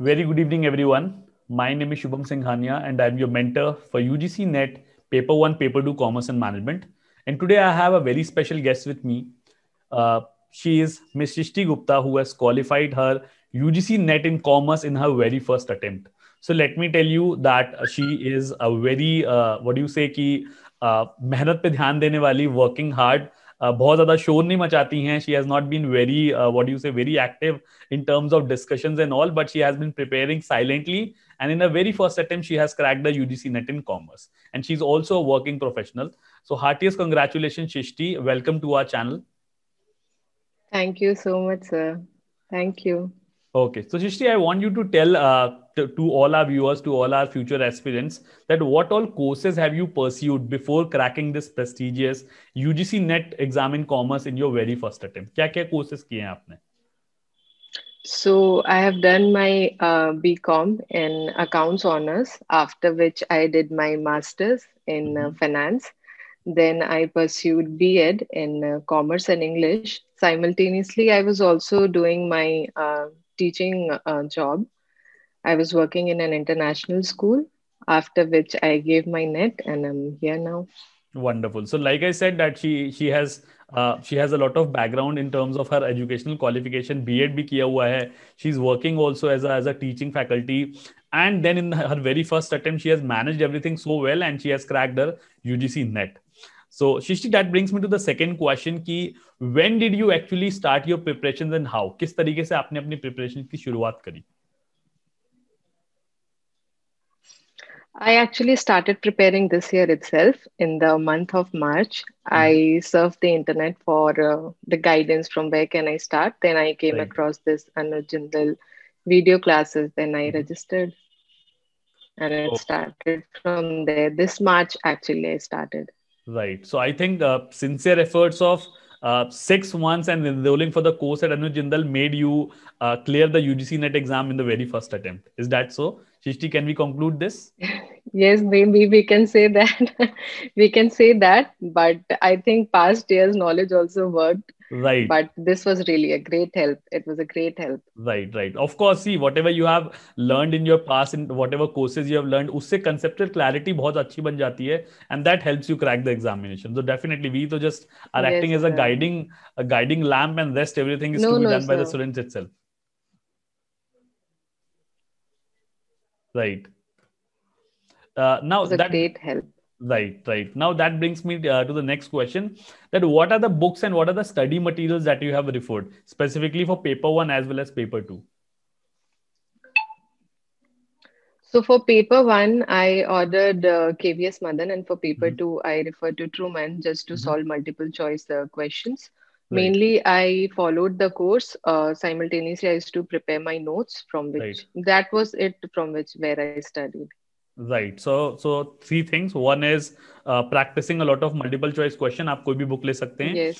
Very good evening, everyone. My name is Shubham Singhania, and I'm your mentor for UGC NET Paper 1, Paper 2 Commerce and Management. And today I have a very special guest with me. Uh, she is Ms. Shishti Gupta, who has qualified her UGC NET in Commerce in her very first attempt. So let me tell you that she is a very, uh, what do you say, ki, uh, मेहनत पे ध्यान देने वाली बहुत ज्यादा शोर नहीं मचाती हैं she has not been very what you say very active in terms of discussion and all but she has been preparing silently and in a very first attempt she has crack the UGC NET in commerce and she is also working professional so heartiest congratulation Shishti welcome to our channel thank you so much sir thank you Okay. So, Shishti, I want you to tell uh, to, to, all our viewers, to all our future aspirants, that what all courses have you pursued before cracking this prestigious UGC NET exam in commerce in your very first attempt? क्या courses have you done? So I have done my uh, BCom in accounts honors, after which I did my master's in uh, mm-hmm. finance. Then I pursued BEd in uh, commerce and English. Simultaneously, I was also doing my uh, teaching uh, job, I was working in an international school, after which I gave my net and I'm here now. Wonderful. So, like I said, that she she has uh, she has a lot of background in terms of her educational qualification. B.Ed hmm. भी किया हुआ She's working also as a as a teaching faculty. And then in her very first attempt, she has managed everything so well, and she has cracked her UGC net. So Shishti, that brings me to the second question कि when did you actually start your preparations and how? किस तरीके से आपने preparation ki शुरुआत kari. I actually started preparing this year itself in the month of March. Mm. I surfed the internet for uh, the guidance from where can I start. Then I came right. across this Anuj Jindal video classes. Then I mm. registered and it oh. started from there. This March actually I started. Right. So I think the uh, sincere efforts of uh, six months and enrolling for the course at Anuj Jindal made you uh, clear the UGC NET exam in the very first attempt. Is that so? Shishti, can we conclude this? yes maybe we can say that we can say that but i think past years knowledge also worked right but this was really a great help it was a great help right right of course see whatever you have learned in your past and whatever courses you have learned usse conceptual clarity bahut achhi ban jati hai and that helps you crack the examination so definitely we to just are yes, acting as a guiding a guiding lamp and rest everything is no, to be no, done sir. by the students itself right uh, now that, great help right right now that brings me uh, to the next question that what are the books and what are the study materials that you have referred specifically for paper one as well as paper two so for paper one i ordered uh, kvs madan and for paper mm-hmm. two i referred to truman just to mm-hmm. solve multiple choice uh, questions right. mainly i followed the course uh, simultaneously i used to prepare my notes from which right. that was it from which where i studied right so so three things one is practicing a lot of multiple choice question आप कोई भी book ले सकते हैं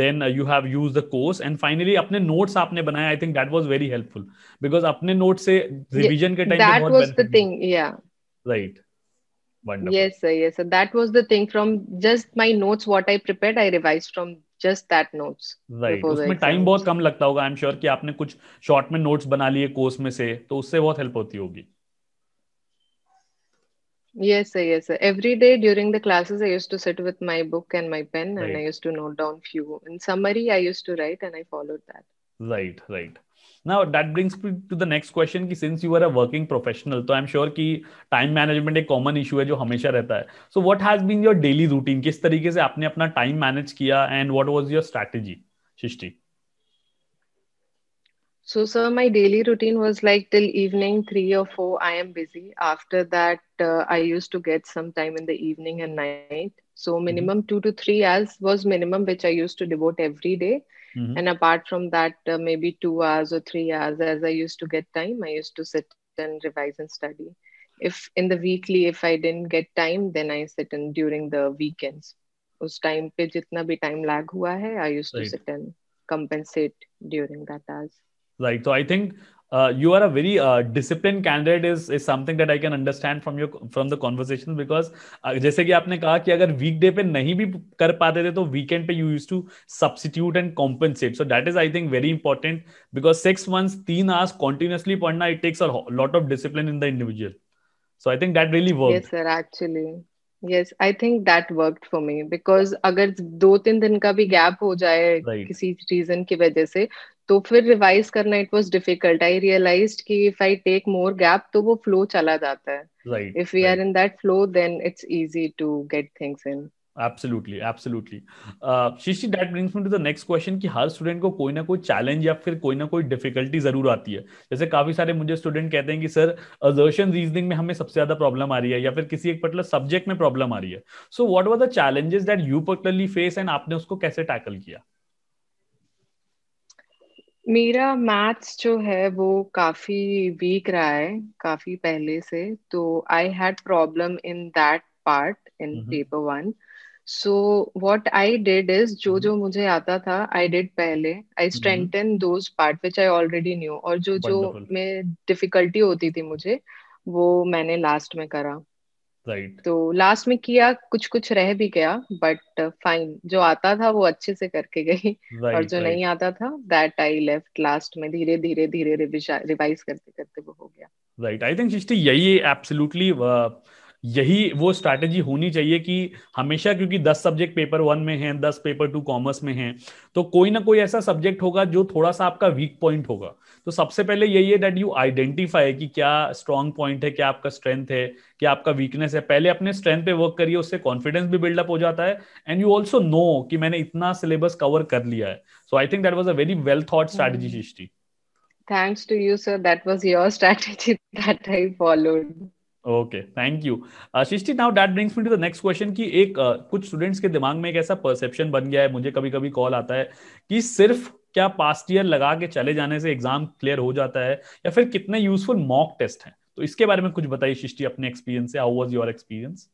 then you have use the course and finally अपने notes आपने बनाया I think that was very helpful because अपने नोट से रिविजन के time thing right Wonderful. Yes, sir. Yes, sir. That was the thing. From just my notes, what I prepared, I revised from just that notes. Right. उसमें time बहुत कम लगता होगा. I'm sure कि आपने कुछ short में notes बना लिए course में से, तो उससे बहुत help होती होगी. Yes, sir, yes. Sir. Every day during the classes, I used to sit with my book and my pen, right. and I used to note down few. In summary, I used to write, and I followed that. Right, right. Now that brings me to the next question कि since you are a working professional, so i'm sure sure time management management एक common issue है जो हमेशा रहता है so what has been your daily routine किस तरीके से आपने अपना टाइम मैनेज किया and what was your strategy Srishti So, sir, my daily routine was like till evening, three or four, I am busy. After that, uh, I used to get some time in the evening and night. So, mm-hmm. minimum two to three hours was minimum, which I used to devote every day. Mm-hmm. And apart from that, uh, maybe two hours or three hours as I used to get time, I used to sit and revise and study. If in the weekly, if I didn't get time, then I sit in during the weekends. उस time पे जितना भी time lag हुआ I used to sit and compensate during that hours. right so i think uh, you are a very uh, disciplined candidate is is something that I can understand from your from the conversation because uh, जैसे कि आपने कहा कि अगर वीकडे पे नहीं भी कर पाते थे तो वीकेंड पे you use to substitute and compensate so that is I think very important because six months तीन आवर्स कॉन्टिन्यूसली पढ़ना it takes a lot of discipline in the individual so I think that really work yes sir actually yes I think that work for me because अगर दो तीन दिन का भी gap हो जाए right. किसी रीजन की वजह से तो फिर रिवाइज करना it was difficult I realized कि if I take more gap तो वो फ्लो चला जाता है if we are in that flow then it's easy to get things in absolutely absolutely Shishti that brings me to the next question कि हर student को कोई ना कोई चैलेंज या फिर कोई ना कोई डिफिकल्टी जरूर आती है जैसे काफी सारे मुझे स्टूडेंट कहते हैं कि सर अजर्शन रीजनिंग में हमें सबसे ज्यादा प्रॉब्लम आ रही है या फिर किसी एक पर्टिकुलर सब्जेक्ट में प्रॉब्लम आ रही है so what were the challenges that you particularly face and आपने उसको कैसे टैकल किया मेरा मैथ्स जो है वो काफी वीक रहा है काफी पहले से तो I had problem in that part in paper one so what I did is जो हम्म। जो मुझे आता था आई डिड पहले I strengthen those part which I already knew और जो जो में डिफिकल्टी होती थी मुझे वो मैंने लास्ट में करा राइट तो लास्ट में किया कुछ कुछ रह भी गया बट फाइन जो आता था वो अच्छे से करके गई और जो नहीं आता था दैट आई लेफ्ट लास्ट में धीरे धीरे धीरे रिवाइज करते करते वो हो गया राइट आई थिंक यही एब्सोल्युटली यही वो स्ट्रैटेजी होनी चाहिए कि हमेशा क्योंकि दस सब्जेक्ट पेपर वन में हैं दस पेपर टू कॉमर्स में हैं तो कोई ना कोई ऐसा सब्जेक्ट होगा जो थोड़ा सा आपका वीक पॉइंट होगा तो सबसे पहले यही है डेट यू आइडेंटिफाई कि क्या स्ट्रांग पॉइंट है क्या आपका स्ट्रेंथ है क्या आपका वीकनेस है पहले अपने स्ट्रेंथ पे वर्क करिए उससे कॉन्फिडेंस भी बिल्डअप हो जाता है एंड यू ऑल्सो नो कि मैंने इतना सिलेबस कवर कर लिया है so I think that was a very well thought strategy Srishti thanks to you sir that was your strategy that I followed okay thank you Srishti now that brings me to the next question कि एक uh, कुछ students के दिमाग में एक ऐसा perception बन गया है मुझे कभी कभी कॉल आता है कि सिर्फ क्या पास्ट ईयर लगा के चले जाने से एग्जाम क्लियर हो जाता है या फिर कितने यूजफुल मॉक टेस्ट हैं तो इसके बारे में कुछ बताइए सृष्टि अपने एक्सपीरियंस से how was your experience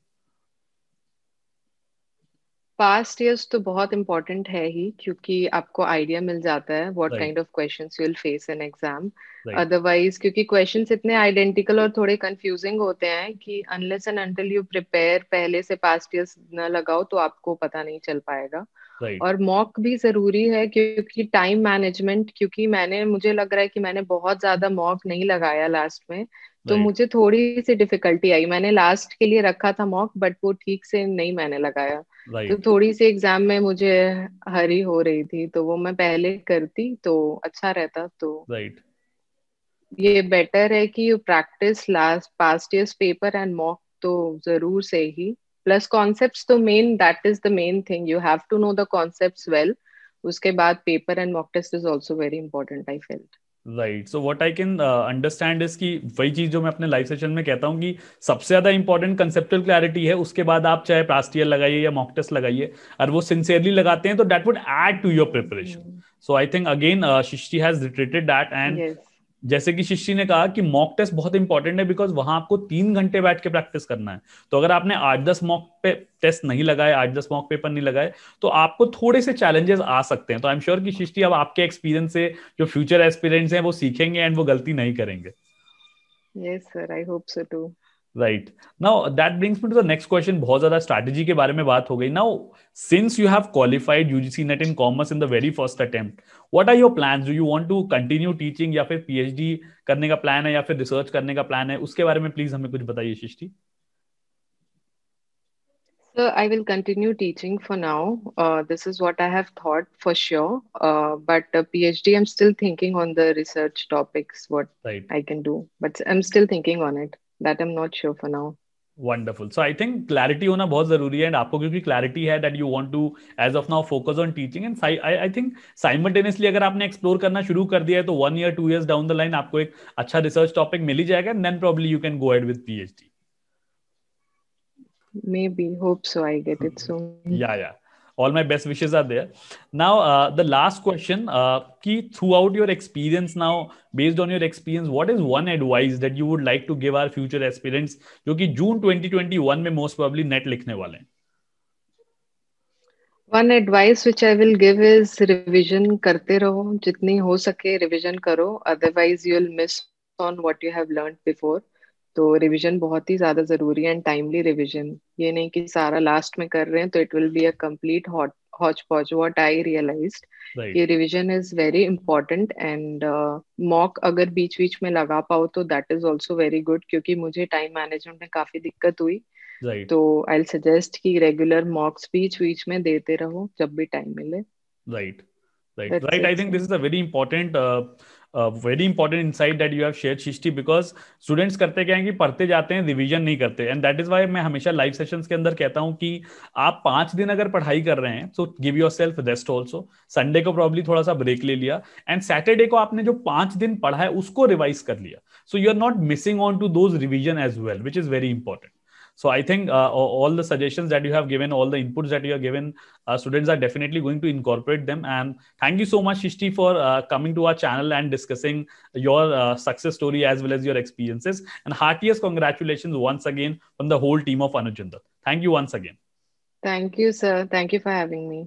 past years तो बहुत इम्पोर्टेंट है ही क्योंकि आपको आइडिया मिल जाता है what kind of questions you will face in exam otherwise क्योंकि क्वेश्चंस इतने आइडेंटिकल और थोड़े कंफ्यूजिंग होते हैं कि unless and until you prepare पहले से पास्ट ईयर्स न लगाओ तो आपको पता नहीं चल पाएगा right. और मॉक भी जरूरी है क्योंकि टाइम मैनेजमेंट क्योंकि मैंने मुझे लग रहा है कि मैंने बहुत ज्यादा मॉक नहीं लगाया लास्ट में तो मुझे थोड़ी सी डिफिकल्टी आई मैंने लास्ट के लिए रखा था मॉक बट वो ठीक से नहीं मैंने लगाया तो थोड़ी सी एग्जाम में मुझे हरी हो रही थी तो वो मैं पहले करती तो अच्छा रहता तो राइट ये बेटर है कि you practice last past year paper and mock तो जरूर से ही प्लस कॉन्सेप्ट्स तो main that is the main thing you have to know the concepts well उसके बाद paper and mock test is also very important I felt right so what I can understand इस की वही चीज जो मैं अपने लाइव सेशन में कहता हूँ कि सबसे ज्यादा इंपॉर्टेंट कंसेप्टल क्लैरिटी है उसके बाद आप चाहे प्रास्टियर लगाइए या मॉक टेस्ट लगाइए और वो सिंसियरली लगाते हैं तो that would add to your preparation so I think again Shishti has reiterated that and जैसे कि शिष्य ने कहा कि मॉक टेस्ट बहुत इंपॉर्टेंट है बिकॉज वहां आपको तीन घंटे बैठ के प्रैक्टिस करना है तो अगर आपने आठ दस मॉक पे टेस्ट नहीं लगाए आठ दस मॉक पेपर नहीं लगाए तो आपको थोड़े से चैलेंजेस आ सकते हैं तो आई एम श्योर कि शिष्टि अब आपके एक्सपीरियंस से जो फ्यूचर एक्सपीरियंस है वो सीखेंगे एंड वो गलती नहीं करेंगे yes sir I hope so too right now that brings me to the next question बहुत ज्यादा स्ट्रैटेजी के बारे में बात हो गई now since you have qualified UGC NET in commerce in the very first attempt what are your plan do you want to continue teaching या फिर पीएचडी करने का प्लान है या फिर रिसर्च करने का प्लान है उसके बारे में प्लीज हमें कुछ बताइए Shishti So I will continue teaching for now. Uh, this is what I have thought for sure. Uh, but uh, PhD, I'm still thinking on the research topics, what right. I can do. But I'm still thinking on it. that i'm not sure for now wonderful so I think clarity होना बहुत जरूरी है and आपको क्योंकि clarity है that you want to as of now focus on teaching and I think simultaneously अगर आपने explore करना शुरू कर दिया है तो one year two years down the line आपको एक अच्छा रिसर्च टॉपिक मिल ही जाएगा and then probably you can go ahead with PhD maybe hope so I get it soon yeah yeah all my best wishes are there now uh, the last question uh, key throughout your experience now based on your experience what is one advice that you would like to give our future aspirants जो कि जून 2021 में most probably net लिखने वाले हैं one advice which I will give is revision करते रहो जितनी हो सके रिविजन करो otherwise you will miss on what you have learn before तो रिवीजन बहुत ही ज्यादा जरूरी है एंड टाइमली रिवीजन ये नहीं कि सारा लास्ट में कर रहे हैं तो it will be a complete hot hodge podge what i realized ये revision is very important and mock अगर बीच बीच में लगा पाओ तो that is also very good क्योंकि मुझे टाइम मैनेजमेंट में काफी दिक्कत हुई right. तो आई सजेस्ट कि रेगुलर मॉक्स बीच बीच में देते रहो जब भी टाइम मिले right right right I think this is a very important very important side that you have share Shishti because students करते क्या है कि पढ़ते जाते हैं रिविजन नहीं करते एंड दैट इज वाई मैं हमेशा लाइव सेशन के अंदर कहता हूँ कि आप पांच दिन अगर पढ़ाई कर रहे हैं so give yourself rest also Sunday को प्रॉब्ली थोड़ा सा ब्रेक ले लिया एंड सैटरडे को आपने जो पांच दिन पढ़ा है उसको रिवाइज कर लिया so you are not missing on to those revision as well which is very important so i think uh, all the suggestions that you have given all the inputs that you have given uh, students are definitely going to incorporate them and thank you so much shishti for uh, coming to our channel and discussing your uh, success story as well as your experiences and heartiest congratulations once again from the whole team of anujindal thank you once again thank you sir thank you for having me